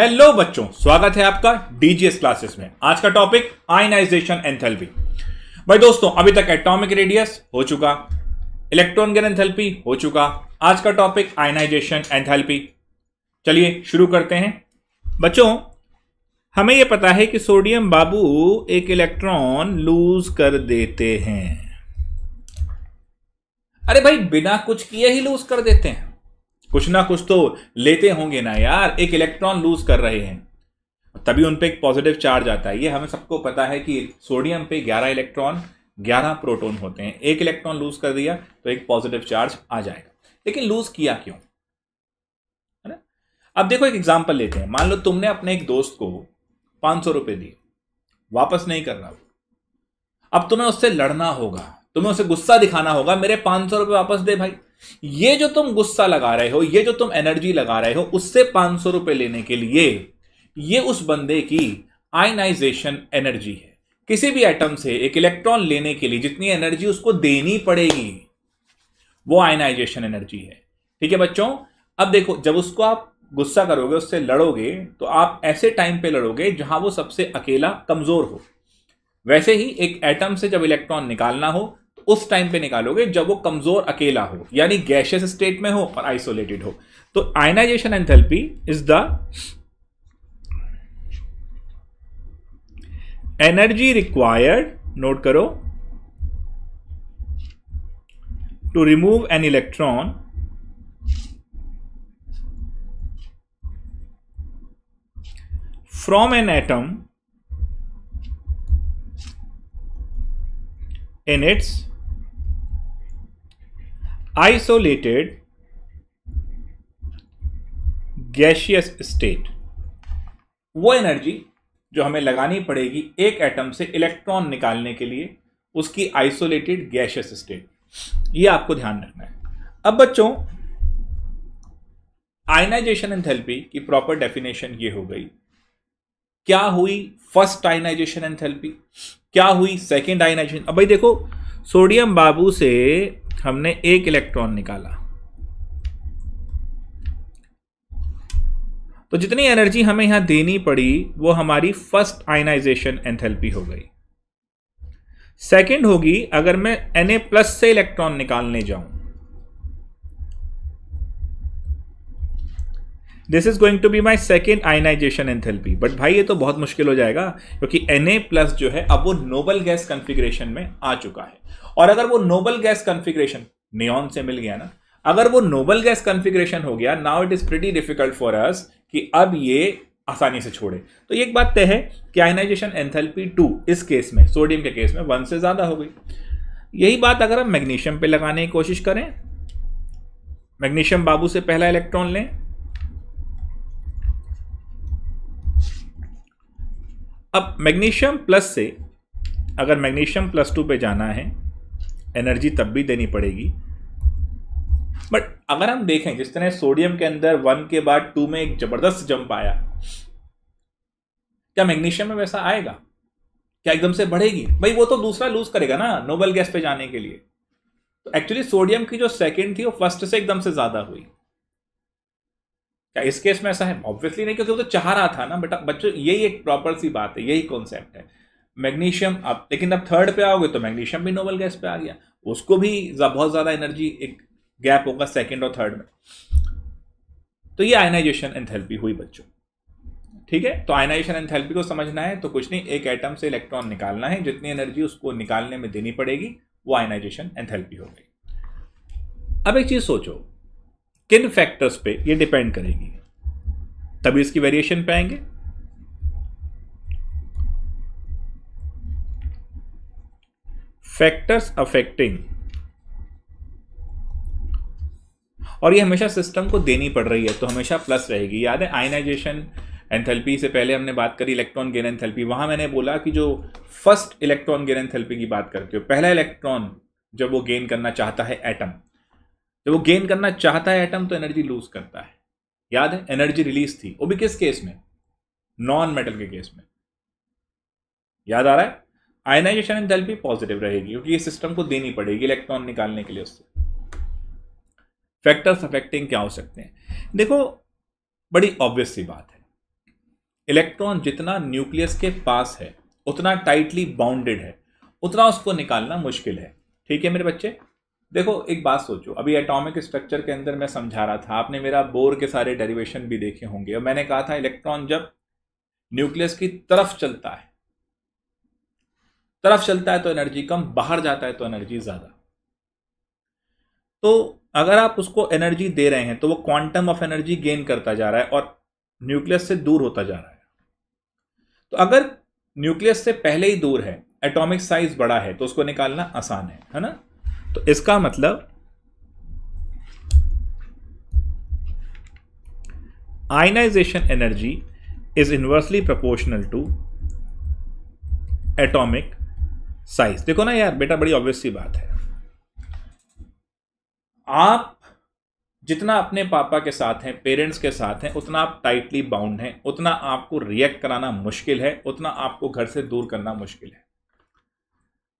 hello बच्चों स्वागत है आपका डीजीएस क्लासेस में आज का टॉपिक आयनाइजेशन एंथैल्पी भाई दोस्तों अभी तक एटॉमिक रेडियस हो चुका इलेक्ट्रॉन गेन एंथैल्पी हो चुका आज का टॉपिक आयनाइजेशन एंथैल्पी चलिए शुरू करते हैं बच्चों हमें यह पता है कि सोडियम बाबू एक इलेक्ट्रॉन लूज कर देते हैं अरे भाई बिना कुछ किए ही लूज कर देते हैं कुछ ना कुछ तो लेते होंगे ना यार एक इलेक्ट्रॉन लूज कर रहे हैं तभी उन पर एक पॉजिटिव चार्ज आता है ये हमें सबको पता है कि सोडियम पे 11 इलेक्ट्रॉन 11 प्रोटॉन होते हैं एक इलेक्ट्रॉन लूज कर दिया तो एक पॉजिटिव चार्ज आ जाएगा लेकिन लूज किया क्यों है ना अब देखो एक एग्जाम्पल लेते हैं मान लो तुमने अपने एक दोस्त को पांच सौ रुपये दिए वापस नहीं करना अब तुम्हें उससे लड़ना होगा तुम्हें उसे गुस्सा दिखाना होगा मेरे पांच सौ रुपये वापस दे भाई ये जो तुम गुस्सा लगा रहे हो ये जो तुम एनर्जी लगा रहे हो उससे पांच सौ रुपए लेने के लिए ये उस बंदे की आयनाइजेशन एनर्जी है किसी भी एटम से एक इलेक्ट्रॉन लेने के लिए जितनी एनर्जी उसको देनी पड़ेगी वो आयनाइजेशन एनर्जी है ठीक है बच्चों अब देखो जब उसको आप गुस्सा करोगे उससे लड़ोगे तो आप ऐसे टाइम पे लड़ोगे जहां वो सबसे अकेला कमजोर हो वैसे ही एक एटम से जब इलेक्ट्रॉन निकालना हो उस टाइम पे निकालोगे जब वो कमजोर अकेला हो यानी गैशियस स्टेट में हो और आइसोलेटेड हो तो ionisation enthalpy is the energy required note करो to remove an electron from an atom in its isolated gaseous state वो एनर्जी जो हमें लगानी पड़ेगी एक एटम से इलेक्ट्रॉन निकालने के लिए उसकी आइसोलेटेड गैशियस स्टेट ये आपको ध्यान रखना है अब बच्चों आयनाइजेशन एंथैल्पी की प्रॉपर डेफिनेशन ये हो गई क्या हुई फर्स्ट आयनाइजेशन एंथैल्पी क्या हुई सेकेंड आयनाइजेशन अब भाई देखो सोडियम बाबू से हमने एक इलेक्ट्रॉन निकाला तो जितनी एनर्जी हमें यहां देनी पड़ी वो हमारी फर्स्ट आयनाइजेशन एंथैल्पी हो गई सेकंड होगी अगर मैं Na प्लस से इलेक्ट्रॉन निकालने जाऊं this is going to be my second ionisation enthalpy but भाई ये तो बहुत मुश्किल हो जाएगा क्योंकि एन ए प्लस जो है अब वो नोबल गैस कन्फिग्रेशन में आ चुका है और अगर वो नोबल गैस कन्फिग्रेशन नियॉन से मिल गया ना अगर वो नोबल गैस कन्फिग्रेशन हो गया now it is pretty difficult for us कि अब ये आसानी से छोड़े तो एक बात तय है कि आयनाइजेशन एंथेल्पी टू इस केस में सोडियम के केस में वन से ज़्यादा हो गई यही बात अगर हम मैग्नीशियम पे लगाने की कोशिश करें मैग्नीशियम बाबू से पहला इलेक्ट्रॉन लें अब मैग्नीशियम प्लस से अगर मैग्नीशियम प्लस टू पे जाना है एनर्जी तब भी देनी पड़ेगी बट अगर हम देखें जिस तरह सोडियम के अंदर वन के बाद टू में एक जबरदस्त जंप आया क्या मैग्नीशियम में वैसा आएगा क्या एकदम से बढ़ेगी भाई वो तो दूसरा लूज करेगा ना नोबल गैस पे जाने के लिए तो एक्चुअली सोडियम की जो सेकेंड थी वो फर्स्ट से एकदम से ज्यादा हुई क्या इस केस में ऐसा है ऑब्वियसली नहीं क्योंकि वो तो चाह रहा था ना बट बच्चों यही एक प्रॉपर सी बात है यही कॉन्सेप्ट है मैग्नीशियम अब लेकिन अब थर्ड पे आओगे तो मैग्नीशियम भी नोबल गैस पे आ गया उसको भी बहुत ज़्यादा एनर्जी एक गैप होगा सेकेंड और थर्ड में तो ये आयनाइजेशन एंथैल्पी हुई बच्चों ठीक है तो आयनाइजेशन एंथैल्पी को समझना है तो कुछ नहीं एक एटम से इलेक्ट्रॉन निकालना है जितनी एनर्जी उसको निकालने में देनी पड़ेगी वो आयनाइजेशन एंथैल्पी हो गई अब एक चीज़ सोचो किन फैक्टर्स पे ये डिपेंड करेगी तभी इसकी वेरिएशन पाएंगे फैक्टर्स अफेक्टिंग और ये हमेशा सिस्टम को देनी पड़ रही है तो हमेशा प्लस रहेगी याद है आयनाइजेशन एंथेल्पी से पहले हमने बात करी इलेक्ट्रॉन गेन एंथेल्पी वहां मैंने बोला कि जो फर्स्ट इलेक्ट्रॉन गेन एंथेल्पी की बात करते हो पहला इलेक्ट्रॉन जब वो गेन करना चाहता है एटम जब वो गेन करना चाहता है एटम तो एनर्जी लूज करता है याद है एनर्जी रिलीज थी वो भी किस केस में नॉन मेटल के केस में याद आ रहा है आयनाइजेशन एंथैल्पी पॉजिटिव रहेगी क्योंकि ये सिस्टम को देनी पड़ेगी इलेक्ट्रॉन निकालने के लिए उससे फैक्टर्स अफेक्टिंग क्या हो सकते हैं देखो बड़ी ऑब्वियस सी बात है इलेक्ट्रॉन जितना न्यूक्लियस के पास है उतना टाइटली बाउंडेड है उतना उसको निकालना मुश्किल है ठीक है मेरे बच्चे देखो एक बात सोचो अभी एटॉमिक स्ट्रक्चर के अंदर मैं समझा रहा था आपने मेरा बोर के सारे डेरिवेशन भी देखे होंगे और मैंने कहा था इलेक्ट्रॉन जब न्यूक्लियस की तरफ चलता है तरफ चलता है तो एनर्जी कम बाहर जाता है तो एनर्जी ज़्यादा तो अगर आप उसको एनर्जी दे रहे हैं तो वो क्वांटम ऑफ एनर्जी गेन करता जा रहा है और न्यूक्लियस से दूर होता जा रहा है तो अगर न्यूक्लियस से पहले ही दूर है एटॉमिक साइज बड़ा है तो उसको निकालना आसान है है ना तो इसका मतलब ionisation energy is inversely proportional to atomic size देखो ना यार बेटा बड़ी ऑब्वियस सी बात है आप जितना अपने पापा के साथ हैं पेरेंट्स के साथ हैं उतना आप टाइटली बाउंड हैं उतना आपको रिएक्ट कराना मुश्किल है उतना आपको घर से दूर करना मुश्किल है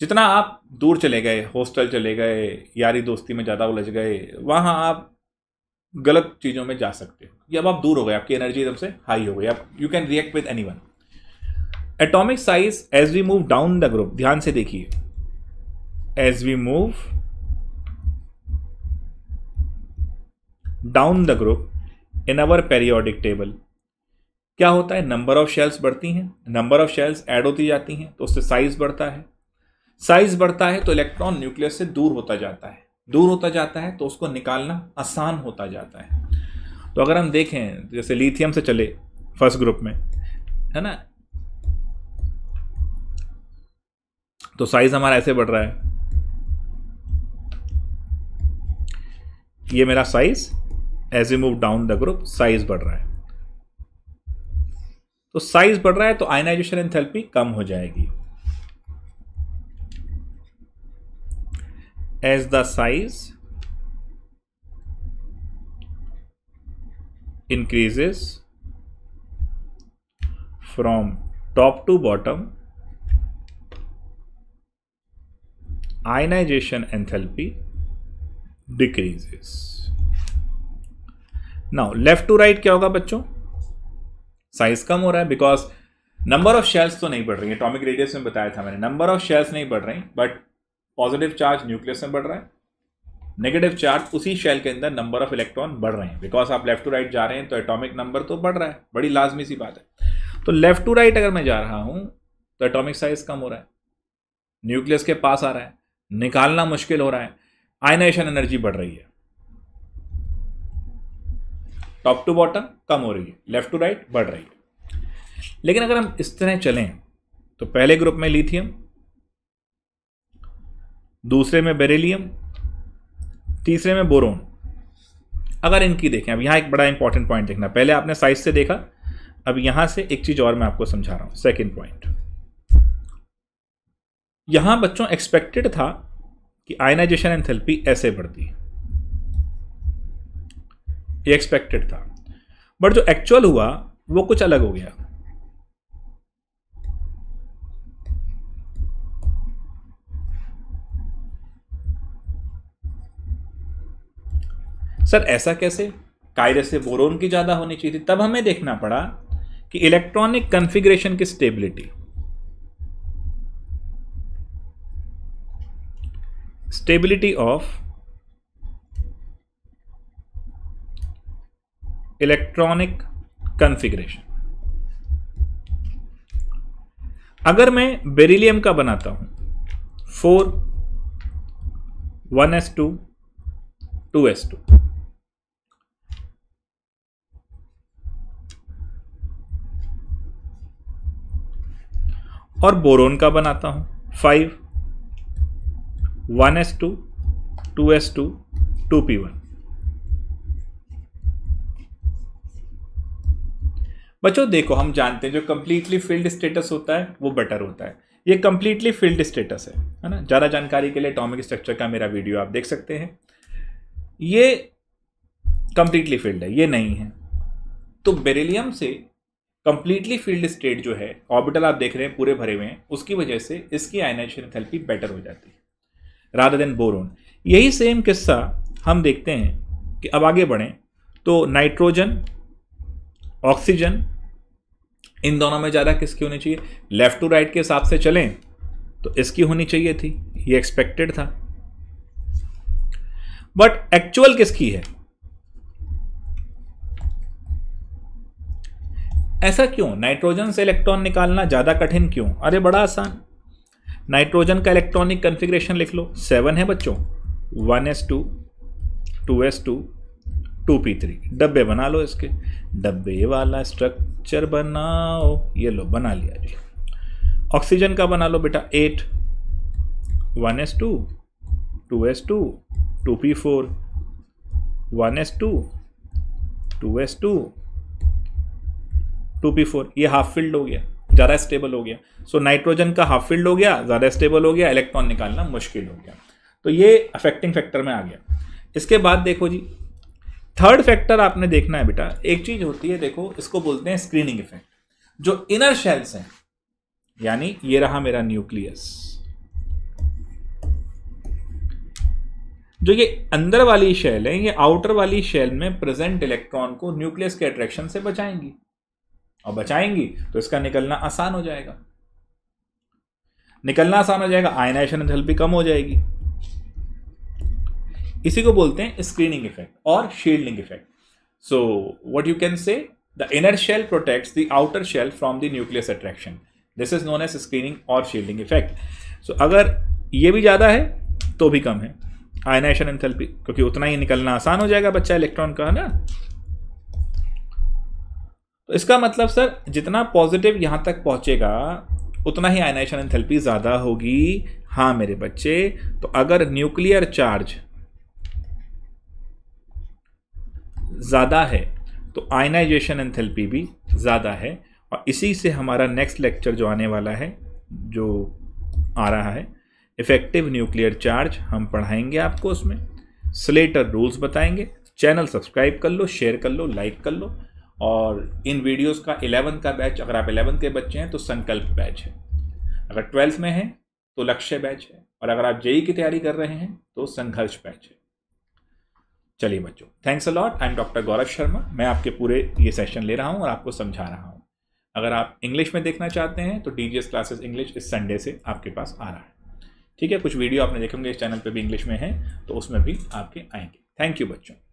जितना आप दूर चले गए हॉस्टल चले गए यारी दोस्ती में ज़्यादा उलझ गए वहाँ आप गलत चीज़ों में जा सकते हो जब आप दूर हो गए आपकी एनर्जी एकदम से हाई हो गई आप you can react with any one atomic size as we move down the group ध्यान से देखिए as we move down the group in our periodic table क्या होता है नंबर ऑफ शेल्स बढ़ती हैं नंबर ऑफ शेल्स एड होती जाती हैं तो उससे साइज बढ़ता है साइज बढ़ता है तो इलेक्ट्रॉन न्यूक्लियस से दूर होता जाता है दूर होता जाता है तो उसको निकालना आसान होता जाता है तो अगर हम देखें जैसे लिथियम से चले फर्स्ट ग्रुप में है ना तो साइज हमारा ऐसे बढ़ रहा है ये मेरा size as a move down the group size बढ़ रहा है तो साइज बढ़ रहा है तो आयनाइजेशन एंथैल्पी कम हो जाएगी as the size increases from top to bottom ionization enthalpy decreases now left to right kya hoga bachcho size kam ho raha hai because number of shells तो नहीं बढ़ रही है एटॉमिक रेडियस में बताया था मैंने नंबर ऑफ शेल्स नहीं बढ़ रही बट पॉजिटिव चार्ज न्यूक्लियस में बढ़ रहा है नेगेटिव चार्ज उसी शेल के अंदर नंबर ऑफ इलेक्ट्रॉन बढ़ रहे हैं बिकॉज आप लेफ्ट टू राइट जा रहे हैं तो एटॉमिक नंबर तो बढ़ रहा है बड़ी लाजमी सी बात है तो लेफ्ट टू राइट अगर मैं जा रहा हूं तो एटॉमिक साइज कम हो रहा है न्यूक्लियस के पास आ रहा है निकालना मुश्किल हो रहा है आइनाइशन एनर्जी बढ़ रही है टॉप टू बॉटम कम हो रही है लेफ्ट टू राइट बढ़ रही है लेकिन अगर हम इस तरह चलें तो पहले ग्रुप में लिथियम दूसरे में बेरेलियम तीसरे में बोरोन अगर इनकी देखें अब यहाँ एक बड़ा इंपॉर्टेंट पॉइंट देखना पहले आपने साइज से देखा अब यहाँ से एक चीज़ और मैं आपको समझा रहा हूँ सेकेंड पॉइंट यहाँ बच्चों एक्सपेक्टेड था कि आयनाइजेशन एंथेल्पी ऐसे बढ़ती ये एक्सपेक्टेड था बट जो एक्चुअल हुआ वो कुछ अलग हो गया सर ऐसा कैसे कायरे से बोरोन की ज़्यादा होनी चाहिए थी तब हमें देखना पड़ा कि इलेक्ट्रॉनिक कन्फिग्रेशन की stability stability of electronic configuration अगर मैं बेरिलियम का बनाता हूं four one S two two S two और बोरोन का बनाता हूँ five one S two two S two two P one बच्चों देखो हम जानते हैं जो कम्प्लीटली फील्ड स्टेटस होता है वो बेटर होता है ये कम्प्लीटली फील्ड स्टेटस है है ना ज़्यादा जानकारी के लिए टॉमिक स्ट्रक्चर का मेरा वीडियो आप देख सकते हैं ये कम्प्लीटली फील्ड है ये नहीं है तो बेरिलियम से कंप्लीटली फील्ड स्टेट जो है ऑर्बिटल आप देख रहे हैं पूरे भरे हुए हैं उसकी वजह से इसकी आयनाइजेशन थेरेपी बेटर हो जाती है रादर देन बोरोन यही सेम किस्सा हम देखते हैं कि अब आगे बढ़ें तो नाइट्रोजन ऑक्सीजन इन दोनों में ज़्यादा किसकी होनी चाहिए लेफ़्ट टू राइट के हिसाब से चलें तो इसकी होनी चाहिए थी ये एक्सपेक्टेड था बट एक्चुअल किसकी है ऐसा क्यों नाइट्रोजन से इलेक्ट्रॉन निकालना ज़्यादा कठिन क्यों अरे बड़ा आसान नाइट्रोजन का इलेक्ट्रॉनिक कन्फिग्रेशन लिख लो सेवन है बच्चों one S two two S two two P three डब्बे बना लो इसके डब्बे वाला स्ट्रक्चर बनाओ ये लो बना लिया जी ऑक्सीजन का बना लो बेटा eight one S two two S two two P four one S two two S two two P four ये हाफ फील्ड हो गया ज़्यादा स्टेबल हो गया सो so, नाइट्रोजन का हाफ फील्ड हो गया ज़्यादा स्टेबल हो गया इलेक्ट्रॉन निकालना मुश्किल हो गया तो ये अफेक्टिंग फैक्टर में आ गया इसके बाद देखो जी थर्ड फैक्टर आपने देखना है बेटा एक चीज़ होती है देखो इसको बोलते हैं स्क्रीनिंग इफेक्ट जो इनर शेल्स हैं यानी ये रहा मेरा न्यूक्लियस जो ये अंदर वाली शेल है ये आउटर वाली शेल में प्रेजेंट इलेक्ट्रॉन को न्यूक्लियस के अट्रैक्शन से बचाएंगी और बचाएंगी तो इसका निकलना आसान हो जाएगा निकलना आसान हो जाएगा आयनाइजेशन एंथैल्पी कम हो जाएगी इसी को बोलते हैं स्क्रीनिंग इफेक्ट और shielding effect so what you can say the inner shell protects the outer shell from the nucleus attraction this is known as screening और शील्डिंग इफेक्ट सो अगर ये भी ज़्यादा है तो भी कम है आयनाइशन एंथेल्पी क्योंकि उतना ही निकलना आसान हो जाएगा बच्चा इलेक्ट्रॉन का है ना तो इसका मतलब सर जितना पॉजिटिव यहाँ तक पहुँचेगा उतना ही आइनाइशन एंथैल्पी ज़्यादा होगी हाँ मेरे बच्चे तो अगर न्यूक्लियर चार्ज ज़्यादा है तो आयनाइजेशन एंथैल्पी भी ज़्यादा है और इसी से हमारा नेक्स्ट लेक्चर जो आने वाला है जो आ रहा है इफ़ेक्टिव न्यूक्लियर चार्ज हम पढ़ाएंगे आपको उसमें स्लेटर रूल्स बताएंगे चैनल सब्सक्राइब कर लो शेयर कर लो लाइक कर लो और इन वीडियोस का इलेवंथ का बैच अगर आप इलेवंथ के बच्चे हैं तो संकल्प बैच है अगर ट्वेल्थ में हैं तो लक्ष्य बैच है और अगर आप जेई की तैयारी कर रहे हैं तो संघर्ष बैच है चलिए बच्चों thanks a lot I am doctor Gaurav Sharma मैं आपके पूरे ये सेशन ले रहा हूँ और आपको समझा रहा हूँ अगर आप इंग्लिश में देखना चाहते हैं तो डी क्लासेस इंग्लिश इस संडे से आपके पास आ रहा है ठीक है कुछ वीडियो आपने देखेंगे इस चैनल पे भी इंग्लिश में है तो उसमें भी आपके आएंगे थैंक यू बच्चों